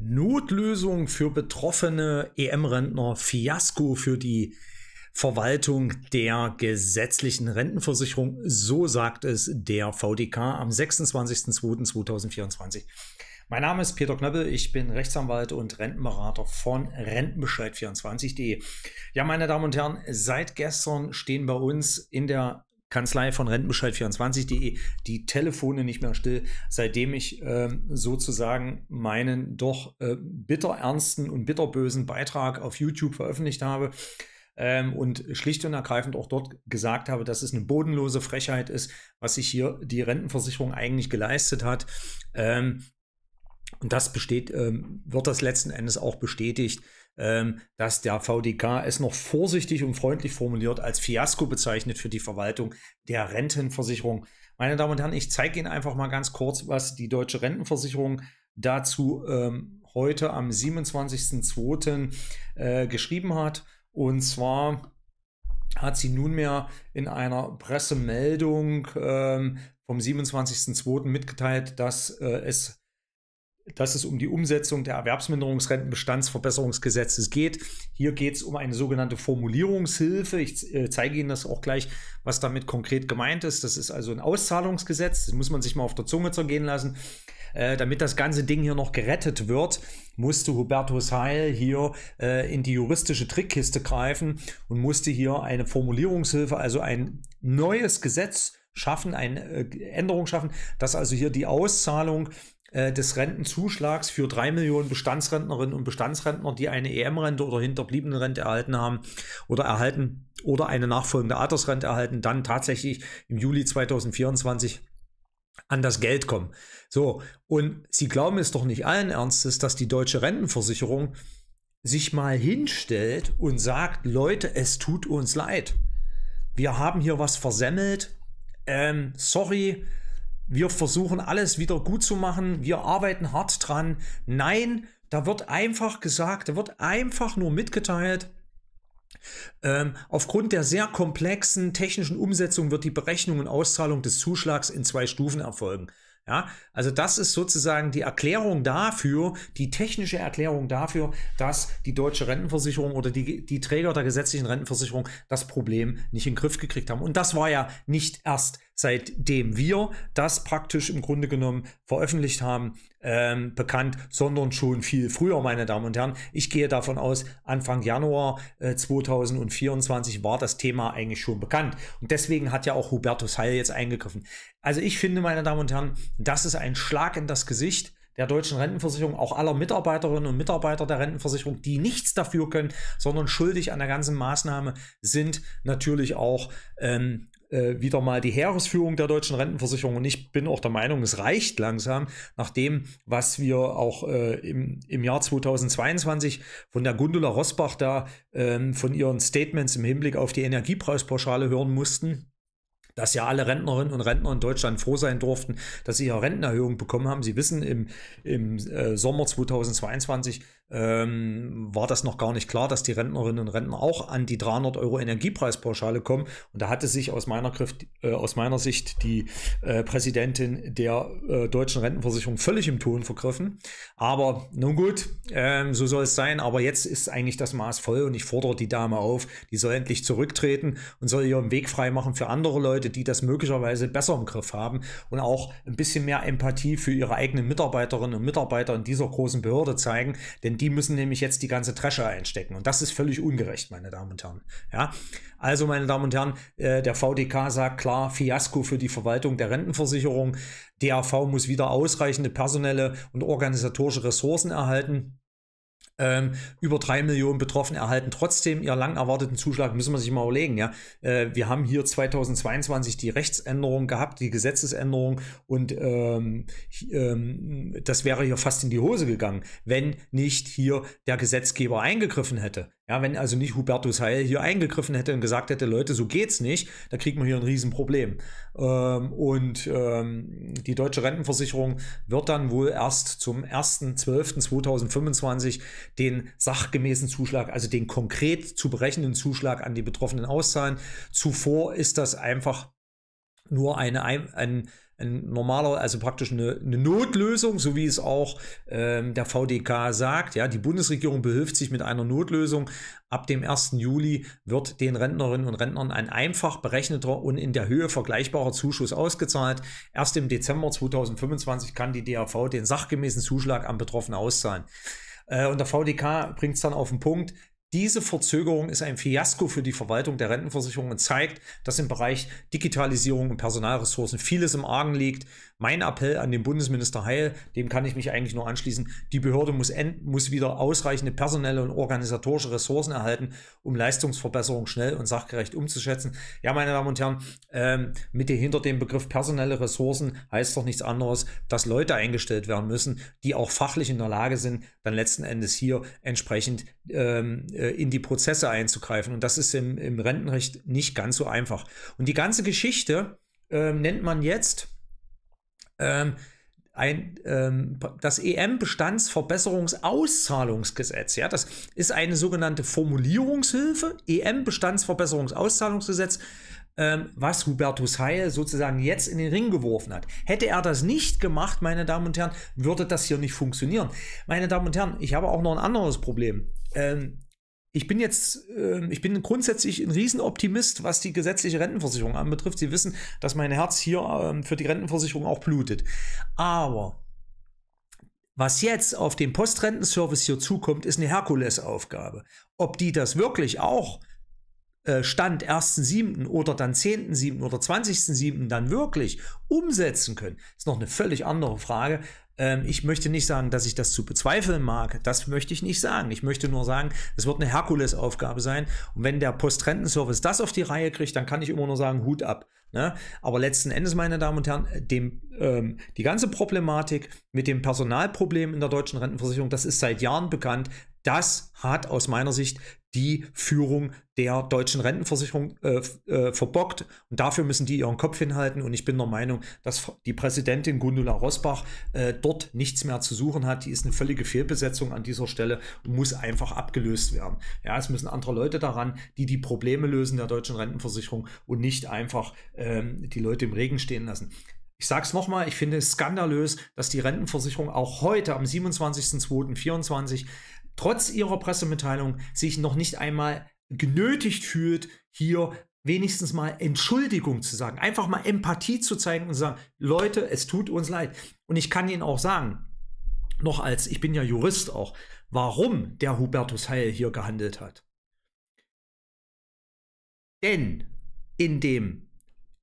Notlösung für betroffene EM-Rentner, Fiasko für die Verwaltung der gesetzlichen Rentenversicherung. So sagt es der VDK am 26.02.2024. Mein Name ist Peter Knöppel, ich bin Rechtsanwalt und Rentenberater von Rentenbescheid24.de. Ja, meine Damen und Herren, seit gestern stehen bei uns in der Kanzlei von Rentenbescheid24.de die Telefone nicht mehr still, seitdem ich äh, sozusagen meinen doch äh, bitterernsten und bitterbösen Beitrag auf YouTube veröffentlicht habe ähm, und schlicht und ergreifend auch dort gesagt habe, dass es eine bodenlose Frechheit ist, was sich hier die Rentenversicherung eigentlich geleistet hat. Ähm, und das besteht, ähm, wird das letzten Endes auch bestätigt ähm, dass der VDK es noch vorsichtig und freundlich formuliert als Fiasko bezeichnet für die Verwaltung der Rentenversicherung. Meine Damen und Herren, ich zeige Ihnen einfach mal ganz kurz, was die deutsche Rentenversicherung dazu ähm, heute am 27.02. Äh, geschrieben hat. Und zwar hat sie nunmehr in einer Pressemeldung ähm, vom 27.02. mitgeteilt, dass äh, es dass es um die Umsetzung der Erwerbsminderungsrentenbestandsverbesserungsgesetzes geht. Hier geht es um eine sogenannte Formulierungshilfe. Ich äh, zeige Ihnen das auch gleich, was damit konkret gemeint ist. Das ist also ein Auszahlungsgesetz. Das muss man sich mal auf der Zunge zergehen lassen. Äh, damit das ganze Ding hier noch gerettet wird, musste Hubertus Heil hier äh, in die juristische Trickkiste greifen und musste hier eine Formulierungshilfe, also ein neues Gesetz schaffen, eine äh, Änderung schaffen, dass also hier die Auszahlung äh, des Rentenzuschlags für drei Millionen Bestandsrentnerinnen und Bestandsrentner, die eine EM-Rente oder hinterbliebene Rente erhalten haben oder erhalten oder eine nachfolgende Altersrente erhalten, dann tatsächlich im Juli 2024 an das Geld kommen. So, und Sie glauben es doch nicht allen Ernstes, dass die deutsche Rentenversicherung sich mal hinstellt und sagt, Leute, es tut uns leid. Wir haben hier was versemmelt. Ähm, sorry, wir versuchen alles wieder gut zu machen. Wir arbeiten hart dran. Nein, da wird einfach gesagt, da wird einfach nur mitgeteilt, ähm, aufgrund der sehr komplexen technischen Umsetzung wird die Berechnung und Auszahlung des Zuschlags in zwei Stufen erfolgen. Ja, also das ist sozusagen die Erklärung dafür, die technische Erklärung dafür, dass die deutsche Rentenversicherung oder die, die Träger der gesetzlichen Rentenversicherung das Problem nicht in den Griff gekriegt haben. Und das war ja nicht erst seitdem wir das praktisch im Grunde genommen veröffentlicht haben, ähm, bekannt, sondern schon viel früher, meine Damen und Herren. Ich gehe davon aus, Anfang Januar äh, 2024 war das Thema eigentlich schon bekannt. Und deswegen hat ja auch Hubertus Heil jetzt eingegriffen. Also ich finde, meine Damen und Herren, das ist ein Schlag in das Gesicht der deutschen Rentenversicherung, auch aller Mitarbeiterinnen und Mitarbeiter der Rentenversicherung, die nichts dafür können, sondern schuldig an der ganzen Maßnahme sind natürlich auch ähm, äh, wieder mal die Heeresführung der deutschen Rentenversicherung. Und ich bin auch der Meinung, es reicht langsam nach dem, was wir auch äh, im, im Jahr 2022 von der Gundula Rosbach da äh, von ihren Statements im Hinblick auf die Energiepreispauschale hören mussten dass ja alle Rentnerinnen und Rentner in Deutschland froh sein durften, dass sie ihre Rentenerhöhung bekommen haben. Sie wissen, im, im äh, Sommer 2022 ähm, war das noch gar nicht klar, dass die Rentnerinnen und Rentner auch an die 300 Euro Energiepreispauschale kommen. Und da hatte sich aus meiner, Griff, äh, aus meiner Sicht die äh, Präsidentin der äh, deutschen Rentenversicherung völlig im Ton vergriffen. Aber nun gut, ähm, so soll es sein. Aber jetzt ist eigentlich das Maß voll und ich fordere die Dame auf, die soll endlich zurücktreten und soll ihren Weg freimachen für andere Leute, Leute, die das möglicherweise besser im Griff haben und auch ein bisschen mehr Empathie für ihre eigenen Mitarbeiterinnen und Mitarbeiter in dieser großen Behörde zeigen, denn die müssen nämlich jetzt die ganze Tresche einstecken und das ist völlig ungerecht, meine Damen und Herren. Ja? Also, meine Damen und Herren, äh, der VDK sagt klar, Fiasko für die Verwaltung der Rentenversicherung. DAV muss wieder ausreichende personelle und organisatorische Ressourcen erhalten. Ähm, über drei Millionen Betroffene erhalten trotzdem ihren lang erwarteten Zuschlag, müssen wir sich mal überlegen. Ja? Äh, wir haben hier 2022 die Rechtsänderung gehabt, die Gesetzesänderung und ähm, ähm, das wäre hier fast in die Hose gegangen, wenn nicht hier der Gesetzgeber eingegriffen hätte. Ja, wenn also nicht Hubertus Heil hier eingegriffen hätte und gesagt hätte, Leute, so geht's nicht, da kriegt man hier ein Riesenproblem. Ähm, und ähm, die deutsche Rentenversicherung wird dann wohl erst zum 1.12.2025 den sachgemäßen Zuschlag, also den konkret zu berechnenden Zuschlag an die Betroffenen auszahlen. Zuvor ist das einfach nur eine, ein, ein ein normaler, also praktisch eine, eine Notlösung, so wie es auch ähm, der VDK sagt. Ja, die Bundesregierung behilft sich mit einer Notlösung. Ab dem 1. Juli wird den Rentnerinnen und Rentnern ein einfach berechneter und in der Höhe vergleichbarer Zuschuss ausgezahlt. Erst im Dezember 2025 kann die DAV den sachgemäßen Zuschlag an Betroffene auszahlen. Äh, und der VDK bringt es dann auf den Punkt, diese Verzögerung ist ein Fiasko für die Verwaltung der Rentenversicherung und zeigt, dass im Bereich Digitalisierung und Personalressourcen vieles im Argen liegt, mein Appell an den Bundesminister Heil, dem kann ich mich eigentlich nur anschließen, die Behörde muss, muss wieder ausreichende personelle und organisatorische Ressourcen erhalten, um Leistungsverbesserung schnell und sachgerecht umzuschätzen. Ja, meine Damen und Herren, ähm, mit den, hinter dem Begriff personelle Ressourcen heißt doch nichts anderes, dass Leute eingestellt werden müssen, die auch fachlich in der Lage sind, dann letzten Endes hier entsprechend ähm, äh, in die Prozesse einzugreifen. Und das ist im, im Rentenrecht nicht ganz so einfach. Und die ganze Geschichte äh, nennt man jetzt ähm, ein, ähm, das EM-Bestandsverbesserungsauszahlungsgesetz. Ja, das ist eine sogenannte Formulierungshilfe, EM-Bestandsverbesserungsauszahlungsgesetz, ähm, was Hubertus Heil sozusagen jetzt in den Ring geworfen hat. Hätte er das nicht gemacht, meine Damen und Herren, würde das hier nicht funktionieren. Meine Damen und Herren, ich habe auch noch ein anderes Problem. Ähm, ich bin jetzt, äh, ich bin grundsätzlich ein Riesenoptimist, was die gesetzliche Rentenversicherung anbetrifft. Sie wissen, dass mein Herz hier äh, für die Rentenversicherung auch blutet. Aber was jetzt auf den Postrentenservice hier zukommt, ist eine Herkulesaufgabe. Ob die das wirklich auch äh, Stand 1.7. oder dann 10.7. oder 20.7. dann wirklich umsetzen können, ist noch eine völlig andere Frage. Ähm, ich möchte nicht sagen, dass ich das zu bezweifeln mag. Das möchte ich nicht sagen. Ich möchte nur sagen, es wird eine Herkulesaufgabe sein. Und wenn der Post-Rentenservice das auf die Reihe kriegt, dann kann ich immer nur sagen, Hut ab. Ne? Aber letzten Endes, meine Damen und Herren, dem, ähm, die ganze Problematik mit dem Personalproblem in der deutschen Rentenversicherung, das ist seit Jahren bekannt. Das hat aus meiner Sicht die Führung der deutschen Rentenversicherung äh, äh, verbockt. Und dafür müssen die ihren Kopf hinhalten. Und ich bin der Meinung, dass die Präsidentin Gundula Rosbach äh, dort nichts mehr zu suchen hat. Die ist eine völlige Fehlbesetzung an dieser Stelle und muss einfach abgelöst werden. Ja, es müssen andere Leute daran, die die Probleme lösen der deutschen Rentenversicherung und nicht einfach ähm, die Leute im Regen stehen lassen. Ich sage es nochmal, ich finde es skandalös, dass die Rentenversicherung auch heute am 27.02.24 trotz ihrer Pressemitteilung sich noch nicht einmal genötigt fühlt, hier wenigstens mal Entschuldigung zu sagen, einfach mal Empathie zu zeigen und zu sagen, Leute, es tut uns leid. Und ich kann Ihnen auch sagen, noch als, ich bin ja Jurist auch, warum der Hubertus Heil hier gehandelt hat. Denn in dem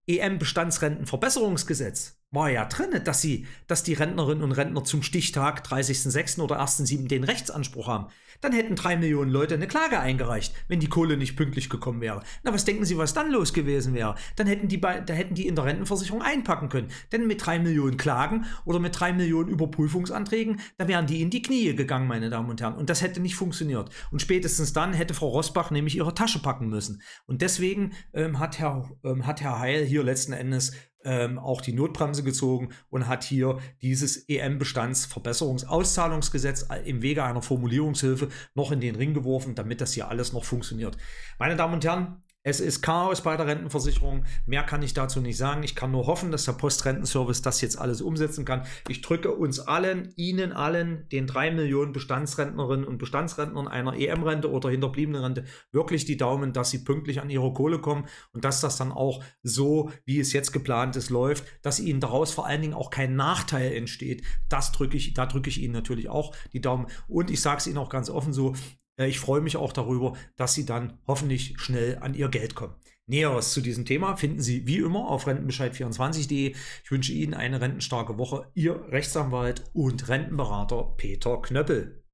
EM-Bestandsrentenverbesserungsgesetz war ja drin, dass sie, dass die Rentnerinnen und Rentner zum Stichtag 30.06. oder 1.07. den Rechtsanspruch haben. Dann hätten drei Millionen Leute eine Klage eingereicht, wenn die Kohle nicht pünktlich gekommen wäre. Na, was denken Sie, was dann los gewesen wäre? Dann hätten die, da hätten die in der Rentenversicherung einpacken können. Denn mit drei Millionen Klagen oder mit drei Millionen Überprüfungsanträgen, da wären die in die Knie gegangen, meine Damen und Herren. Und das hätte nicht funktioniert. Und spätestens dann hätte Frau Rosbach nämlich ihre Tasche packen müssen. Und deswegen ähm, hat, Herr, ähm, hat Herr Heil hier letzten Endes ähm, auch die Notbremse gezogen und hat hier dieses EM-Bestandsverbesserungsauszahlungsgesetz äh, im Wege einer Formulierungshilfe noch in den Ring geworfen, damit das hier alles noch funktioniert. Meine Damen und Herren, es ist Chaos bei der Rentenversicherung. Mehr kann ich dazu nicht sagen. Ich kann nur hoffen, dass der Postrentenservice das jetzt alles umsetzen kann. Ich drücke uns allen, Ihnen allen, den drei Millionen Bestandsrentnerinnen und Bestandsrentnern einer EM-Rente oder hinterbliebenen Rente wirklich die Daumen, dass sie pünktlich an ihre Kohle kommen und dass das dann auch so, wie es jetzt geplant ist, läuft, dass ihnen daraus vor allen Dingen auch kein Nachteil entsteht. Das drücke ich, da drücke ich Ihnen natürlich auch die Daumen. Und ich sage es Ihnen auch ganz offen so, äh, ich freue mich auch darüber, dass Sie dann hoffentlich schnell an Ihr Geld kommen. Näheres zu diesem Thema finden Sie wie immer auf rentenbescheid24.de. Ich wünsche Ihnen eine rentenstarke Woche. Ihr Rechtsanwalt und Rentenberater Peter Knöppel.